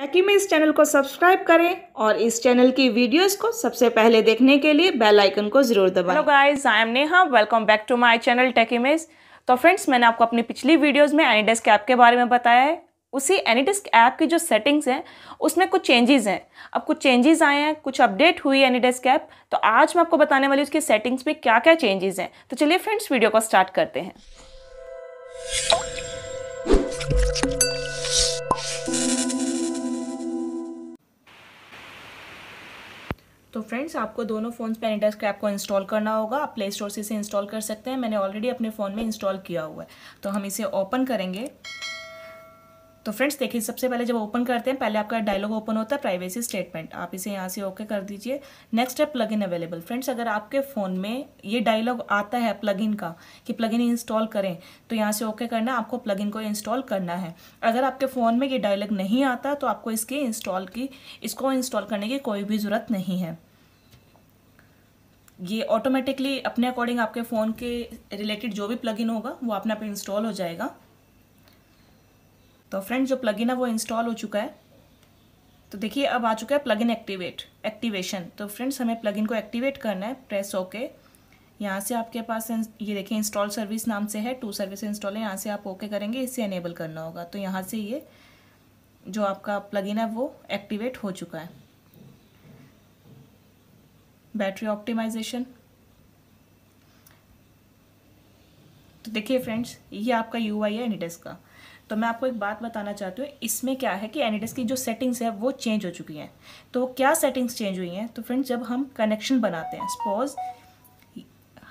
Tacky में इस channel को सब्सक्राइब करें और इस चैनल की वीडियोस को सबसे पहले देखने के लिए बेल आइकन को जरूर दबाएं। Hello guys I am Neha welcome back to my channel techy तो फ्रेंड्स मैंने आपको अपनी पिछली वीडियोस में डेस्क ऐप के बारे में बताया है उसी एनीडेस्क ऐप की जो सेटिंग्स हैं उसमें कुछ चेंजेस हैं अब कुछ चेंजेस आए हैं कुछ अपडेट हुई एनीडेस्क ऐप तो आज मैं आपको बताने वाली उसकी सेटिंग्स में क्या क्या चेंजेस हैं तो चलिए फ्रेंड्स वीडियो को स्टार्ट करते हैं तो फ्रेंड्स आपको दोनों फ़ोन्स पे एनीडेस्क ऐप को इंस्टॉल करना होगा आप प्ले स्टोर से इसे इंस्टॉल कर सकते हैं मैंने ऑलरेडी अपने फ़ोन में इंस्टॉल किया हुआ है तो हम इसे ओपन करेंगे तो फ्रेंड्स देखिए सबसे पहले जब ओपन करते हैं पहले आपका डायलॉग ओपन होता है प्राइवेसी स्टेटमेंट आप इसे यहाँ से ओके कर दीजिए नेक्स्ट है प्लग इन अवेलेबल फ्रेंड्स अगर आपके फ़ोन में ये डायलॉग आता है प्लग इन का कि प्लग इन इंस्टॉल करें तो यहाँ से ओके करना आपको प्लग इन को इंस्टॉल करना है अगर आपके फ़ोन में ये डायलॉग नहीं आता तो आपको इसके इंस्टॉल की इसको इंस्टॉल करने की कोई भी ज़रूरत नहीं है ये ऑटोमेटिकली अपने अकॉर्डिंग आपके फ़ोन के रिलेटेड जो भी प्लगइन होगा वो अपने आप इंस्टॉल हो जाएगा तो फ्रेंड जो प्लग है वो इंस्टॉल हो चुका है तो देखिए अब आ चुका है इन एक्टिवेट एक्टिवेशन तो फ्रेंड्स हमें प्लग को एक्टिवेट करना है प्रेस ओके यहाँ से आपके पास ये देखिए इंस्टॉल सर्विस नाम से है टू सर्विस इंस्टॉल है यहाँ से आप ओके करेंगे इसे इनेबल करना होगा तो यहाँ से ये जो आपका प्लग है वो एक्टिवेट हो चुका है बैटरी ऑप्टिमाइजेशन तो देखिए फ्रेंड्स ये आपका यू आई है एनीडेस्क का तो मैं आपको एक बात बताना चाहती हूँ इसमें क्या है कि एनीडेस की जो सेटिंग्स है वो चेंज हो चुकी हैं तो क्या सेटिंग्स चेंज हुई हैं तो फ्रेंड्स जब हम कनेक्शन बनाते हैं सपोज़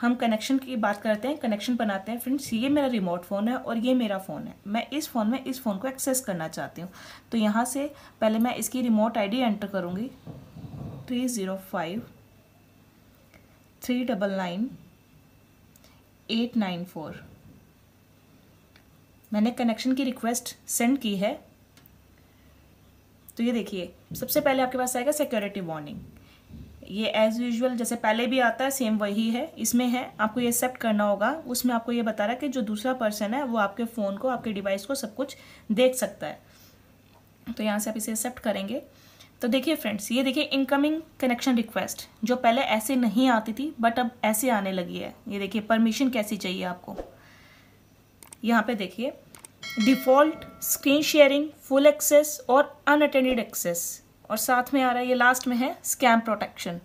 हम कनेक्शन की बात करते हैं कनेक्शन बनाते हैं फ्रेंड्स ये मेरा रिमोट फ़ोन है और ये मेरा फ़ोन है मैं इस फ़ोन में इस फ़ोन को एक्सेस करना चाहती हूँ तो यहाँ से पहले मैं इसकी रिमोट आईडी एंटर करूँगी three zero five three double nine eight nine four मैंने कनेक्शन की रिक्वेस्ट सेंड की है तो ये देखिए सबसे पहले आपके पास आएगा सिक्योरिटी वार्निंग ये एज यूजल जैसे पहले भी आता है सेम वही है इसमें है आपको ये एक्सेप्ट करना होगा उसमें आपको ये बता रहा है कि जो दूसरा पर्सन है वो आपके फ़ोन को आपके डिवाइस को सब कुछ देख सकता है तो यहाँ से आप इसे एक्सेप्ट करेंगे तो देखिए फ्रेंड्स ये देखिए इनकमिंग कनेक्शन रिक्वेस्ट जो पहले ऐसे नहीं आती थी बट अब ऐसे आने लगी है ये देखिए परमिशन कैसी चाहिए आपको यहाँ पे देखिए default screen sharing full access और अनअटेंडेड एक्सेस और साथ में आ रहा है ये लास्ट में है स्कैम प्रोटेक्शन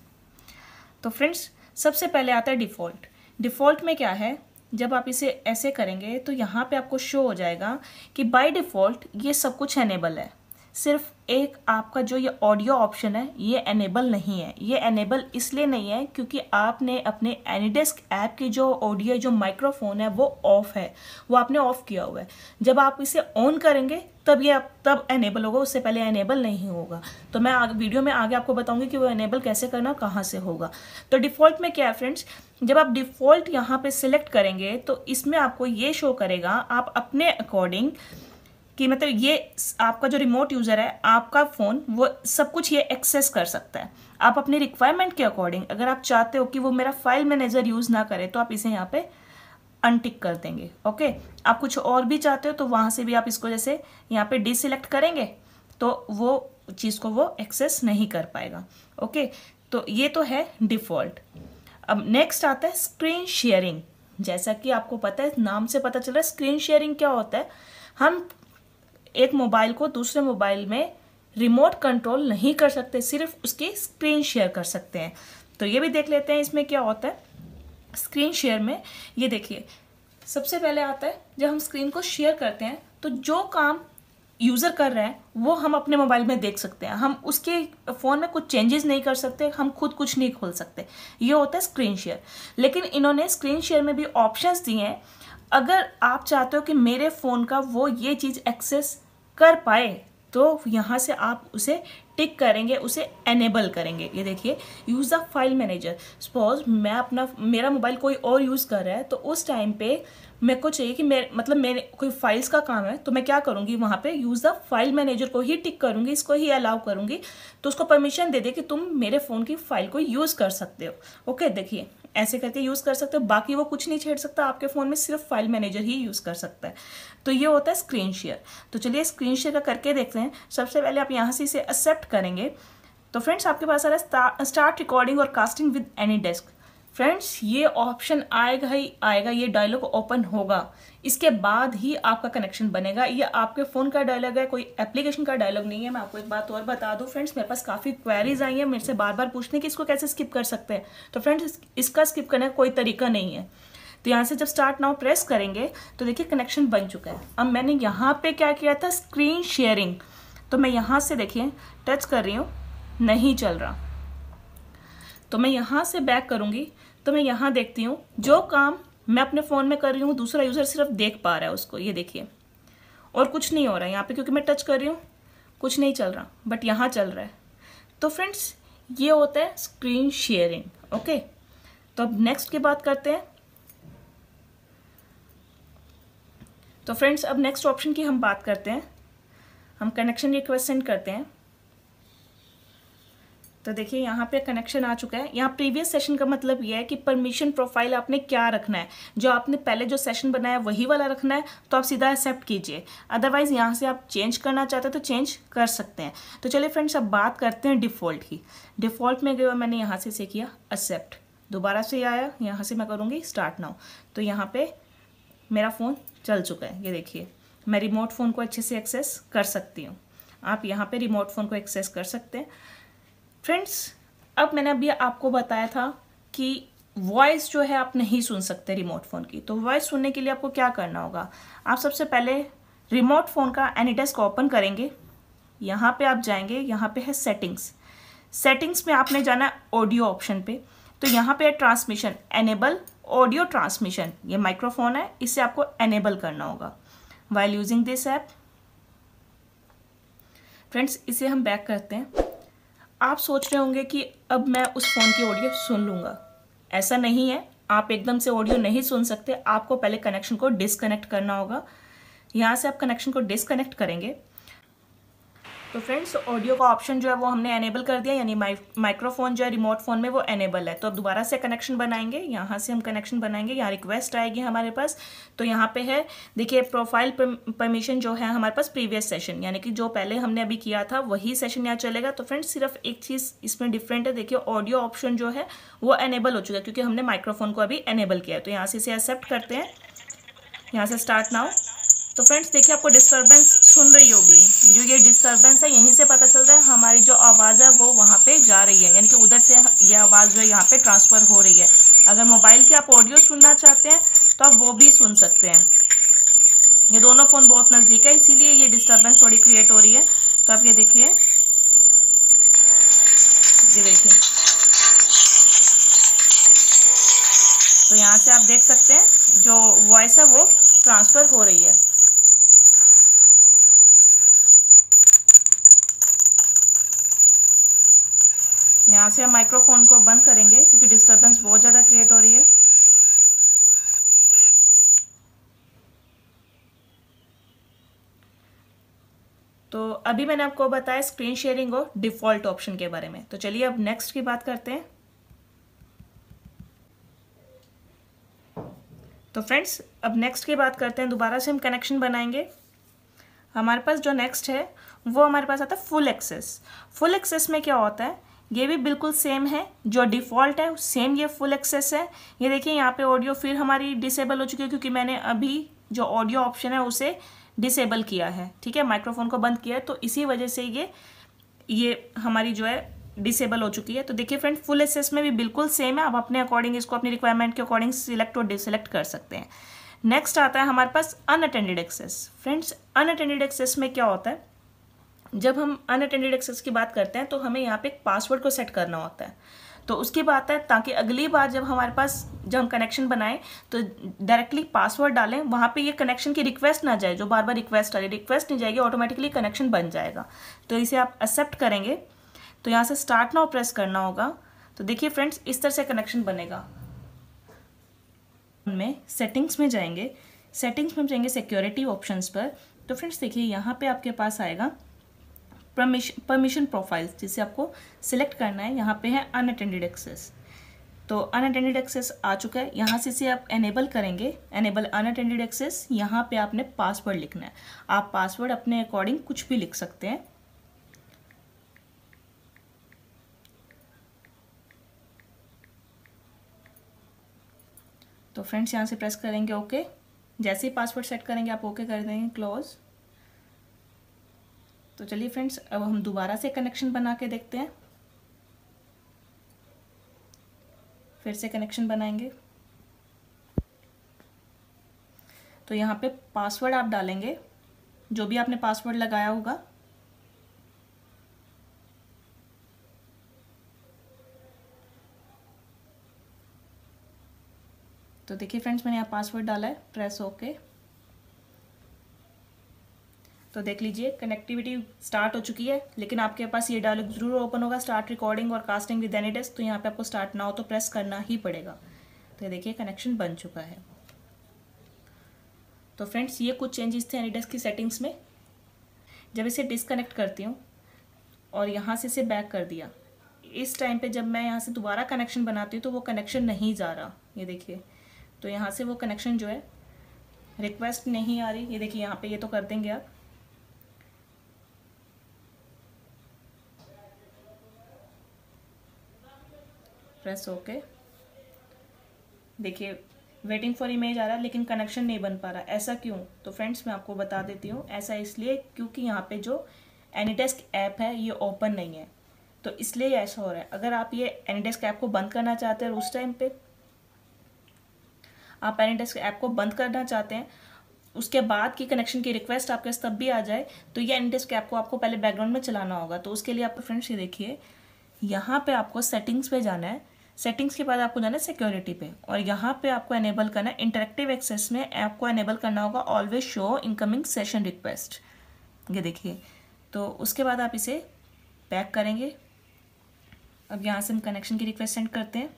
तो फ्रेंड्स सबसे पहले आता है डिफ़ॉल्ट डिफ़ॉल्ट में क्या है जब आप इसे ऐसे करेंगे तो यहाँ पे आपको शो हो जाएगा कि बाय डिफ़ॉल्ट ये सब कुछ एनेबल है सिर्फ एक आपका जो ये ऑडियो ऑप्शन है ये एनेबल नहीं है ये एनेबल इसलिए नहीं है क्योंकि आपने अपने एनीडेस्क ऐप की जो ऑडियो जो माइक्रोफोन है वो ऑफ है वो आपने ऑफ किया हुआ है जब आप इसे ऑन करेंगे तब ये तब एनेबल होगा उससे पहले एनेबल नहीं होगा तो मैं आगे वीडियो में आगे आपको बताऊंगी कि वो एनेबल कैसे करना कहाँ से होगा तो डिफ़ॉल्ट में क्या है फ्रेंड्स जब आप डिफ़ॉल्ट यहाँ पे सिलेक्ट करेंगे तो इसमें आपको ये शो करेगा आप अपने अकॉर्डिंग कि मतलब ये आपका जो रिमोट यूज़र है आपका फ़ोन वो सब कुछ ये एक्सेस कर सकता है आप अपनी रिक्वायरमेंट के अकॉर्डिंग अगर आप चाहते हो कि वो मेरा फाइल मैनेजर यूज़ ना करे तो आप इसे यहाँ पे अनटिक कर देंगे ओके आप कुछ और भी चाहते हो तो वहाँ से भी आप इसको जैसे यहाँ पे डिसलेक्ट करेंगे तो वो चीज़ को वो एक्सेस नहीं कर पाएगा ओके तो ये तो है डिफ़ॉल्ट अब नेक्स्ट आता है स्क्रीन शेयरिंग जैसा कि आपको पता है नाम से पता चल रहा है स्क्रीन शेयरिंग क्या होता है हम एक मोबाइल को दूसरे मोबाइल में रिमोट कंट्रोल नहीं कर सकते सिर्फ उसकी स्क्रीन शेयर कर सकते हैं तो ये भी देख लेते हैं इसमें क्या होता है स्क्रीन शेयर में ये देखिए सबसे पहले आता है जब हम स्क्रीन को शेयर करते हैं तो जो काम यूज़र कर रहे हैं वो हम अपने मोबाइल में देख सकते हैं हम उसके फ़ोन में कुछ चेंजेस नहीं कर सकते हम खुद कुछ नहीं खोल सकते ये होता है स्क्रीन शेयर लेकिन इन्होंने स्क्रीन शेयर में भी ऑप्शंस दिए हैं अगर आप चाहते हो कि मेरे फ़ोन का वो ये चीज़ एक्सेस कर पाए तो यहाँ से आप उसे टिक करेंगे उसे एनेबल करेंगे ये देखिए use the file manager suppose मैं अपना मेरा मोबाइल कोई और यूज़ कर रहा है तो उस टाइम पे मेरे को चाहिए कि मेरे मतलब मेरे कोई फाइल्स का काम है तो मैं क्या करूँगी वहाँ पे यूज़ द फाइल मैनेजर को ही टिक करूँगी इसको ही अलाउ करूँगी तो उसको परमिशन दे दे कि तुम मेरे फ़ोन की फाइल को यूज़ कर सकते हो ओके देखिए ऐसे करके यूज़ कर सकते हो बाकी वो कुछ नहीं छेड़ सकता आपके फ़ोन में सिर्फ फाइल मैनेजर ही यूज़ कर सकता है तो ये होता है स्क्रीन शेयर तो चलिए स्क्रीन शेयर का करके देखते हैं सबसे पहले आप यहाँ से इसे एक्सेप्ट करेंगे तो फ्रेंड्स आपके पास आ रहा है स्टार्ट रिकॉर्डिंग और casting with AnyDesk friends ये ऑप्शन आएगा ही आएगा ये डायलॉग ओपन होगा इसके बाद ही आपका कनेक्शन बनेगा ये आपके फ़ोन का डायलॉग है कोई एप्लीकेशन का डायलॉग नहीं है मैं आपको एक बात और बता दूं फ्रेंड्स मेरे पास काफ़ी क्वेरीज आई हैं मेरे से बार बार पूछने कि इसको कैसे स्किप कर सकते हैं तो फ्रेंड्स इसका स्किप करने का कोई तरीका नहीं है तो यहाँ से जब स्टार्ट नाउ प्रेस करेंगे तो देखिए कनेक्शन बन चुका है अब मैंने यहाँ पे क्या किया था स्क्रीन शेयरिंग तो मैं यहाँ से देखिए टच कर रही हूँ नहीं चल रहा तो मैं यहाँ से बैक करूँगी तो मैं यहाँ देखती हूँ जो काम मैं अपने फ़ोन में कर रही हूँ दूसरा यूज़र सिर्फ देख पा रहा है उसको ये देखिए और कुछ नहीं हो रहा है यहाँ पे क्योंकि मैं टच कर रही हूँ कुछ नहीं चल रहा बट यहाँ चल रहा है तो फ्रेंड्स ये होता है स्क्रीन शेयरिंग ओके तो अब नेक्स्ट की बात करते हैं तो फ्रेंड्स अब नेक्स्ट ऑप्शन की हम बात करते हैं हम कनेक्शन रिक्वेस्ट सेंड करते हैं तो देखिए यहाँ पे कनेक्शन आ चुका है यहाँ प्रीवियस सेशन का मतलब यह है कि परमिशन प्रोफाइल आपने क्या रखना है जो आपने पहले जो सेशन बनाया वही वाला रखना है तो आप सीधा एक्सेप्ट कीजिए अदरवाइज यहाँ से आप चेंज करना चाहते हैं तो चेंज कर सकते हैं तो चलिए फ्रेंड्स अब बात करते हैं डिफ़ॉल्ट की डिफ़ॉल्ट में गए मैंने यहाँ से इसे किया एक्सेप्ट दोबारा से आया यहाँ से मैं करूँगी स्टार्ट नाउ तो यहाँ पर मेरा फ़ोन चल चुका है ये देखिए मैं रिमोट फ़ोन को अच्छे से एक्सेस कर सकती हूँ आप यहाँ पर रिमोट फ़ोन को एक्सेस कर सकते हैं फ्रेंड्स अब मैंने अभी आपको बताया था कि वॉइस जो है आप नहीं सुन सकते रिमोट फ़ोन की तो वॉइस सुनने के लिए आपको क्या करना होगा आप सबसे पहले रिमोट फ़ोन का एनीडेस्क ओपन करेंगे यहाँ पे आप जाएंगे यहाँ पे है सेटिंग्स सेटिंग्स में आपने जाना ऑडियो ऑप्शन पे तो यहाँ पे है ट्रांसमिशन एनेबल ऑडियो ट्रांसमिशन ये माइक्रोफोन है इसे आपको एनेबल करना होगा while using this app friends इसे हम बैक करते हैं आप सोच रहे होंगे कि अब मैं उस फ़ोन की ऑडियो सुन लूँगा ऐसा नहीं है आप एकदम से ऑडियो नहीं सुन सकते आपको पहले कनेक्शन को डिसकनेक्ट करना होगा यहाँ से आप कनेक्शन को डिसकनेक्ट करेंगे तो फ्रेंड्स ऑडियो का ऑप्शन जो है वो हमने एनेबल कर दिया यानी माइक्रोफोन जो है रिमोट फ़ोन में वो एनेबल है तो अब दोबारा से कनेक्शन बनाएंगे यहाँ से हम कनेक्शन बनाएंगे यहाँ रिक्वेस्ट आएगी हमारे पास तो यहाँ पे है देखिए प्रोफाइल परमिशन जो है हमारे पास प्रीवियस सेशन यानी कि जो पहले हमने अभी किया था वही सेशन यहाँ चलेगा तो फ्रेंड्स सिर्फ एक चीज़ इसमें डिफरेंट है देखिए ऑडियो ऑप्शन जो है वो एनेबल हो चुका है क्योंकि हमने माइक्रोफोन को अभी एनेबल किया है तो यहाँ से इसे एक्सेप्ट करते हैं यहाँ से स्टार्ट ना तो फ्रेंड्स देखिए आपको डिस्टर्बेंस सुन रही होगी जो ये डिस्टर्बेंस है यहीं से पता चल रहा है हमारी जो आवाज़ है वो वहाँ पे जा रही है यानी कि उधर से ये आवाज़ जो है यहाँ पे ट्रांसफ़र हो रही है अगर मोबाइल के आप ऑडियो सुनना चाहते हैं तो आप वो भी सुन सकते हैं ये दोनों फ़ोन बहुत नज़दीक है इसीलिए ये डिस्टर्बेंस थोड़ी क्रिएट हो रही है तो आप ये देखिए ये देखिए तो यहाँ से आप देख सकते हैं जो वॉइस है वो ट्रांसफ़र हो रही है यहाँ से हम माइक्रोफोन को बंद करेंगे क्योंकि डिस्टर्बेंस बहुत ज़्यादा क्रिएट हो रही है तो अभी मैंने आपको बताया स्क्रीन शेयरिंग और डिफ़ॉल्ट ऑप्शन के बारे में तो चलिए अब नेक्स्ट की बात करते हैं तो फ्रेंड्स अब नेक्स्ट की बात करते हैं दोबारा से हम कनेक्शन बनाएंगे हमारे पास जो नेक्स्ट है वो हमारे पास आता है फुल एक्सेस फुल एक्सेस में क्या होता है ये भी बिल्कुल सेम है जो डिफ़ॉल्ट है सेम ये फुल एक्सेस है ये देखिए यहाँ पे ऑडियो फिर हमारी डिसेबल हो चुकी है क्योंकि मैंने अभी जो ऑडियो ऑप्शन है उसे डिसेबल किया है ठीक है माइक्रोफोन को बंद किया है तो इसी वजह से ये ये हमारी जो है डिसेबल हो चुकी है तो देखिए फ्रेंड फुल एक्सेस में भी बिल्कुल सेम है आप अपने अकॉर्डिंग इसको अपनी रिक्वायरमेंट के अकॉर्डिंग सिलेक्ट और डिसलेक्ट कर सकते हैं नेक्स्ट आता है हमारे पास unattended access friends unattended access में क्या होता है जब हम अनअटेंडेड एक्सेस की बात करते हैं तो हमें यहाँ पे एक पासवर्ड को सेट करना होता है तो उसके बाद है ताकि अगली बार जब हमारे पास जब हम कनेक्शन बनाएं तो डायरेक्टली पासवर्ड डालें वहाँ पे ये कनेक्शन की रिक्वेस्ट ना जाए जो बार बार रिक्वेस्ट आ रही रिक्वेस्ट नहीं जाएगी ऑटोमेटिकली कनेक्शन बन जाएगा तो इसे आप एक्सेप्ट करेंगे तो यहाँ से स्टार्ट ना प्रेस करना होगा तो देखिए फ्रेंड्स इस तरह से कनेक्शन बनेगा उनमें सेटिंग्स में जाएंगे सेटिंग्स में जाएंगे सिक्योरिटी ऑप्शंस पर तो फ्रेंड्स देखिए यहाँ पे आपके पास आएगा परमिशन प्रोफाइल जिसे आपको सिलेक्ट करना है यहाँ पे है अनअटेंडेड एक्सेस तो अनअटेंडेड एक्सेस आ चुका है यहाँ से इसे आप एनेबल करेंगे एनेबल अनअटेंडेड एक्सेस यहाँ पे आपने पासवर्ड लिखना है आप पासवर्ड अपने अकॉर्डिंग कुछ भी लिख सकते हैं तो फ्रेंड्स यहाँ से प्रेस करेंगे ओके जैसे ही पासवर्ड सेट करेंगे आप ओके कर देंगे क्लोज़ तो चलिए फ्रेंड्स अब हम दोबारा से कनेक्शन बना के देखते हैं फिर से कनेक्शन बनाएंगे तो यहाँ पे पासवर्ड आप डालेंगे जो भी आपने पासवर्ड लगाया होगा तो देखिए फ्रेंड्स मैंने यहाँ पासवर्ड डाला है प्रेस ओके तो देख लीजिए कनेक्टिविटी स्टार्ट हो चुकी है लेकिन आपके पास ये डायलॉग ज़रूर ओपन होगा स्टार्ट रिकॉर्डिंग और कास्टिंग विद एनी डेस्क तो यहाँ पे आपको स्टार्ट ना हो तो प्रेस करना ही पड़ेगा तो ये देखिए कनेक्शन बन चुका है तो फ्रेंड्स ये कुछ चेंजेस थे एनी डेस्क की सेटिंग्स में जब इसे डिसकनेक्ट करती हूँ और यहाँ से इसे बैक कर दिया इस टाइम पर जब मैं यहाँ से दोबारा कनेक्शन बनाती हूँ तो वो कनेक्शन नहीं जा रहा ये देखिए तो यहाँ से वो कनेक्शन जो है रिक्वेस्ट नहीं आ रही ये देखिए यहाँ पे ये तो कर देंगे आप प्रेस ओके देखिए वेटिंग फॉर इमेज आ रहा है लेकिन कनेक्शन नहीं बन पा रहा ऐसा क्यों तो फ्रेंड्स मैं आपको बता देती हूँ ऐसा इसलिए क्योंकि यहाँ पे जो एनीडेस्क ऐप है ये ओपन नहीं है तो इसलिए ऐसा हो रहा है अगर आप ये एनीडेस्क ऐप को बंद करना चाहते हैं उस टाइम पे आप एनीडेस्क ऐप को बंद करना चाहते हैं उसके बाद की कनेक्शन की रिक्वेस्ट आपके पास तब भी आ जाए तो ये एनीडेस्क ऐप को आपको पहले बैकग्राउंड में चलाना होगा तो उसके लिए आप फ्रेंड्स ये देखिए यहाँ पे आपको सेटिंग्स पे जाना है सेटिंग्स के बाद आपको जाना है सिक्योरिटी पे और यहाँ पे आपको एनेबल करना है इंटरेक्टिव एक्सेस में आपको एनेबल करना होगा always show incoming session request ये देखिए तो उसके बाद आप इसे पैक करेंगे अब यहाँ से हम कनेक्शन की रिक्वेस्ट सेंड करते हैं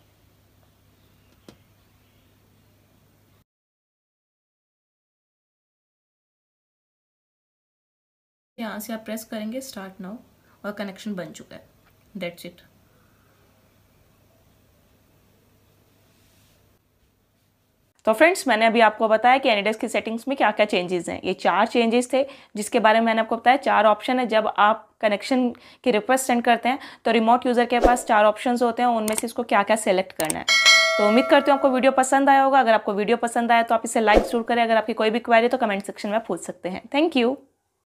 यहाँ से आप प्रेस करेंगे स्टार्ट नाउ और कनेक्शन बन चुका है डेट्स इट तो फ्रेंड्स मैंने अभी आपको बताया कि एनीडेस्क की सेटिंग्स में क्या क्या चेंजेस हैं ये चार चेंजेस थे जिसके बारे में मैंने आपको बताया चार ऑप्शन है जब आप कनेक्शन की रिक्वेस्ट सेंड करते हैं तो रिमोट यूज़र के पास चार ऑप्शन होते हैं उनमें से इसको क्या क्या सेलेक्ट करना है तो उम्मीद करते हैं आपको वीडियो पसंद आया होगा अगर आपको वीडियो पसंद आया तो आप इसे लाइक जरूर करें अगर आपकी कोई भी क्वारी तो कमेंट सेक्शन में पूछ सकते हैं थैंक यू